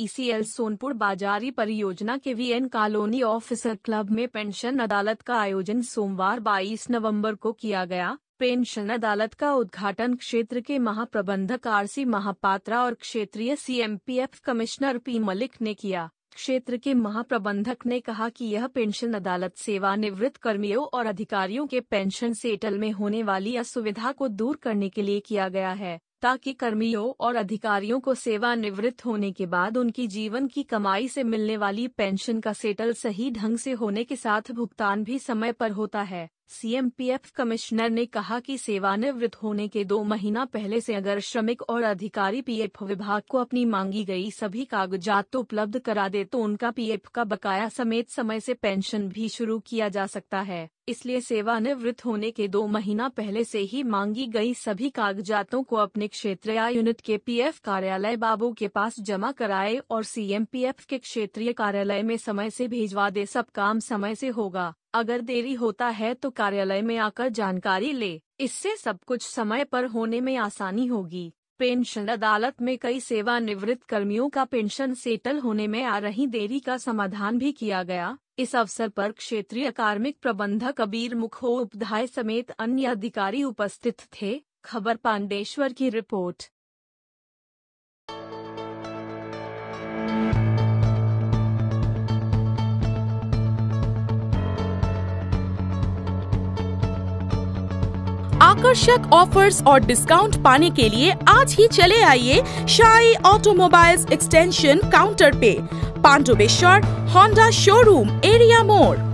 ECL Sonpur Bazari परियोजना के VN colony officer club में पेंशन अदालत का आयोजन सोमवार 22 नवंबर को किया गया पेंशन अदालत का उद्घाटन क्षेत्र के महाप्रबंधक सी महापात्रा और क्षेत्रीय सीएमपीएफ कमिश्नर पी मलिक ने किया क्षेत्र के महाप्रबंधक ने कहा कि यह पेंशन अदालत सेवानिवृत्त कर्मियों और अधिकारियों के पेंशन सेटल में होने वाली असुविधा को दूर करने के लिए किया गया है ताकि कर्मियों और अधिकारियों को सेवानिवृत्त होने के बाद उनकी जीवन की कमाई से मिलने वाली पेंशन का सेटल सही ढंग से होने के साथ भुगतान भी समय पर होता है सीएमपीएफ कमिश्नर ने कहा कि सेवानिवृत्त होने के दो महीना पहले से अगर श्रमिक और अधिकारी पीएफ विभाग को अपनी मांगी गई सभी कागजात तो उपलब्ध करा दे तो उनका पीएफ का बकाया समेत समय से पेंशन भी शुरू किया जा सकता है इसलिए सेवानिवृत्त होने के दो महीना पहले से ही मांगी गई सभी कागजातों को अपने क्षेत्र या यूनिट के पीएफ कार्यालय बाबू के पास जमा कराए और सीएमपीएफ के क्षेत्रीय कार्यालय में समय से भेजवा दे सब काम समय से होगा अगर देरी होता है तो कार्यालय में आकर जानकारी ले इससे सब कुछ समय पर होने में आसानी होगी पेंशन अदालत में कई सेवानिवृत्त कर्मियों का पेंशन सेटल होने में आ रही देरी का समाधान भी किया गया इस अवसर पर क्षेत्रीय कार्मिक प्रबंधक अबीर मुखो मुखोपाध्याय समेत अन्य अधिकारी उपस्थित थे खबर पांडेश्वर की रिपोर्ट आकर्षक ऑफर्स और डिस्काउंट पाने के लिए आज ही चले आइए शाही ऑटोमोबाइल्स एक्सटेंशन काउंटर पे पांडुबेश्वर होंडा शोरूम एरिया मोड़